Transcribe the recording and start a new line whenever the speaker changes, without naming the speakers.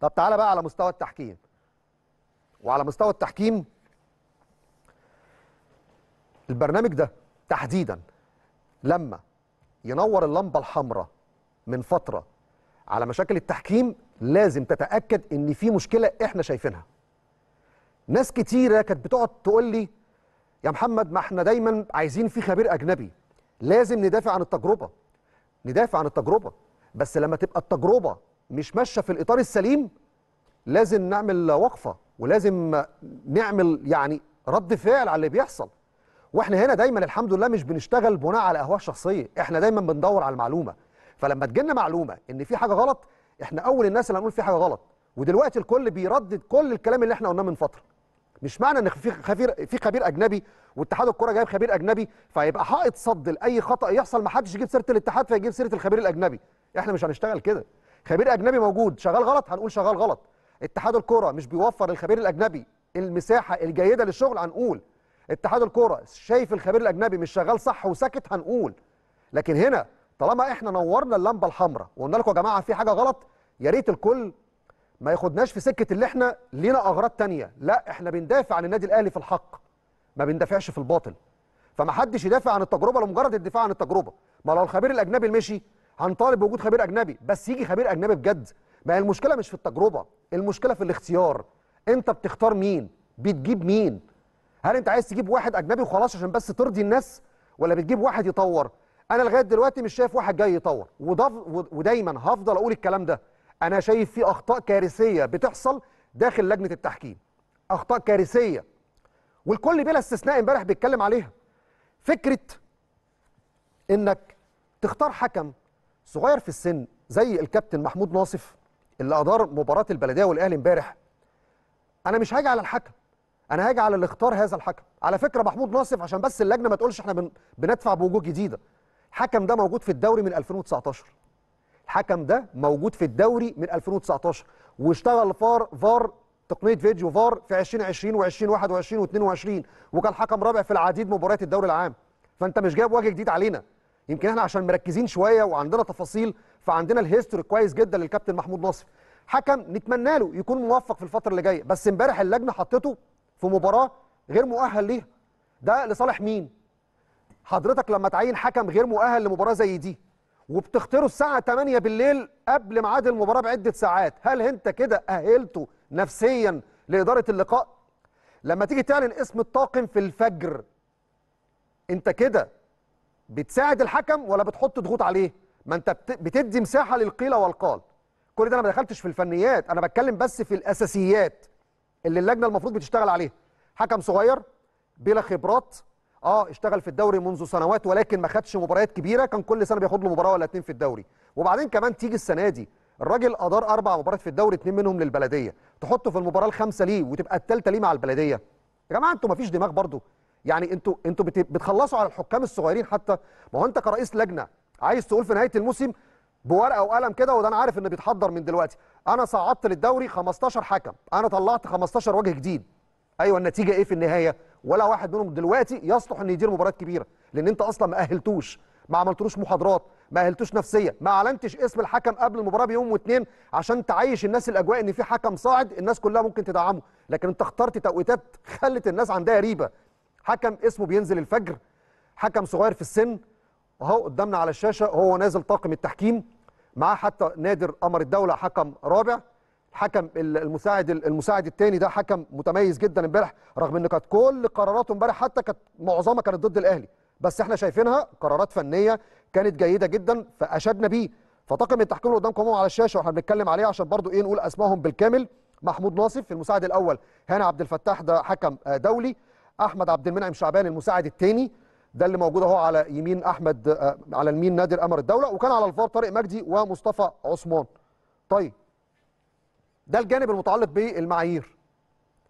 طب تعالى بقى على مستوى التحكيم وعلى مستوى التحكيم البرنامج ده تحديدا لما ينور اللمبه الحمراء من فتره على مشاكل التحكيم لازم تتاكد ان في مشكله احنا شايفينها ناس كتيره كانت بتقعد تقول لي يا محمد ما احنا دايما عايزين في خبير اجنبي لازم ندافع عن التجربه ندافع عن التجربه بس لما تبقى التجربه مش ماشيه في الاطار السليم لازم نعمل وقفه ولازم نعمل يعني رد فعل على اللي بيحصل واحنا هنا دايما الحمد لله مش بنشتغل بناء على اهواء شخصيه احنا دايما بندور على المعلومه فلما تجينا معلومه ان في حاجه غلط احنا اول الناس اللي هنقول في حاجه غلط ودلوقتي الكل بيردد كل الكلام اللي احنا قلناه من فتره مش معنى ان في خبير في خبير اجنبي واتحاد الكره جايب خبير اجنبي فيبقى حائط صد لاي خطا يحصل ما حدش يجيب سيره الاتحاد فيجيب سيره الخبير الاجنبي احنا مش هنشتغل كده خبير اجنبي موجود شغال غلط هنقول شغال غلط اتحاد الكوره مش بيوفر للخبير الاجنبي المساحه الجيده للشغل هنقول اتحاد الكوره شايف الخبير الاجنبي مش شغال صح وسكت هنقول لكن هنا طالما احنا نورنا اللمبه الحمراء وقلنا لكم يا جماعه في حاجه غلط يا ريت الكل ما ياخدناش في سكه اللي احنا لينا اغراض تانية لا احنا بندافع عن النادي الاهلي في الحق ما بندافعش في الباطل فمحدش يدافع عن التجربه لمجرد الدفاع عن التجربه ما لو الخبير الاجنبي مشي هنطالب بوجود خبير اجنبي بس يجي خبير اجنبي بجد ما هي المشكله مش في التجربه المشكله في الاختيار انت بتختار مين بتجيب مين هل انت عايز تجيب واحد اجنبي وخلاص عشان بس ترضي الناس ولا بتجيب واحد يطور انا لغايه دلوقتي مش شايف واحد جاي يطور وده ودايما هفضل اقول الكلام ده انا شايف في اخطاء كارثيه بتحصل داخل لجنه التحكيم اخطاء كارثيه والكل بلا استثناء امبارح بيتكلم عليها فكره انك تختار حكم صغير في السن زي الكابتن محمود ناصف اللي ادار مباراه البلديه والاهلي امبارح انا مش هاجي على الحكم انا هاجي على اللي اختار هذا الحكم على فكره محمود ناصف عشان بس اللجنه ما تقولش احنا بن... بندفع بوجوه جديده الحكم ده موجود في الدوري من 2019 الحكم ده موجود في الدوري من 2019 واشتغل فار فار تقنيه فيديو فار في 2020 و2021 و22 وكان حكم رابع في العديد مباريات الدوري العام فانت مش جايب وجه جديد علينا يمكن احنا عشان مركزين شويه وعندنا تفاصيل فعندنا الهيستوري كويس جدا للكابتن محمود نصر حكم نتمنى له يكون موفق في الفتره اللي جايه بس امبارح اللجنه حطته في مباراه غير مؤهل ليها ده لصالح مين حضرتك لما تعين حكم غير مؤهل لمباراه زي دي وبتختاره الساعه 8 بالليل قبل ميعاد المباراه بعده ساعات هل انت كده اهلته نفسيا لاداره اللقاء لما تيجي تعلن اسم الطاقم في الفجر انت كده بتساعد الحكم ولا بتحط ضغوط عليه ما انت بتدي مساحه للقيل والقال كل ده انا ما دخلتش في الفنيات انا بتكلم بس في الاساسيات اللي اللجنه المفروض بتشتغل عليها حكم صغير بلا خبرات اه اشتغل في الدوري منذ سنوات ولكن ما خدش مباريات كبيره كان كل سنه بياخد له مباراه ولا اتنين في الدوري وبعدين كمان تيجي السنه دي الراجل ادار اربع مباريات في الدوري اتنين منهم للبلديه تحطه في المباراه الخامسه ليه وتبقى الثالثه ليه مع البلديه يا جماعه انتوا ما فيش دماغ برضه يعني انتوا انتوا بتخلصوا على الحكام الصغيرين حتى ما هو انت كرئيس لجنه عايز تقول في نهايه الموسم بورقه وقلم كده وده انا عارف ان بيتحضر من دلوقتي انا صعدت للدوري 15 حكم انا طلعت 15 وجه جديد ايوه النتيجه ايه في النهايه ولا واحد منهم دلوقتي يصلح انه يدير مباراه كبيره لان انت اصلا ما اهلتوش ما عملتلوش محاضرات ما اهلتوش نفسيه ما اعلنتش اسم الحكم قبل المباراه بيوم واثنين عشان تعيش الناس الاجواء ان في حكم صاعد الناس كلها ممكن تدعمه لكن انت اخترت توقيتات خلت الناس عندها ريبه حكم اسمه بينزل الفجر حكم صغير في السن اهو قدامنا على الشاشه هو نازل طاقم التحكيم معاه حتى نادر قمر الدوله حكم رابع حكم المساعد المساعد الثاني ده حكم متميز جدا امبارح رغم ان كانت كل قراراته امبارح حتى كانت معظمها كانت ضد الاهلي بس احنا شايفينها قرارات فنيه كانت جيده جدا فاشدنا بيه فطاقم التحكيم اللي قدامكم على الشاشه واحنا بنتكلم عليه عشان برضو ايه نقول اسمائهم بالكامل محمود ناصف المساعد الاول هاني عبد الفتاح ده حكم دولي احمد عبد المنعم شعبان المساعد الثاني ده اللي موجود اهو على يمين احمد آه، على اليمين نادر امر الدوله وكان على الفار طارق مجدي ومصطفى عثمان طيب ده الجانب المتعلق بالمعايير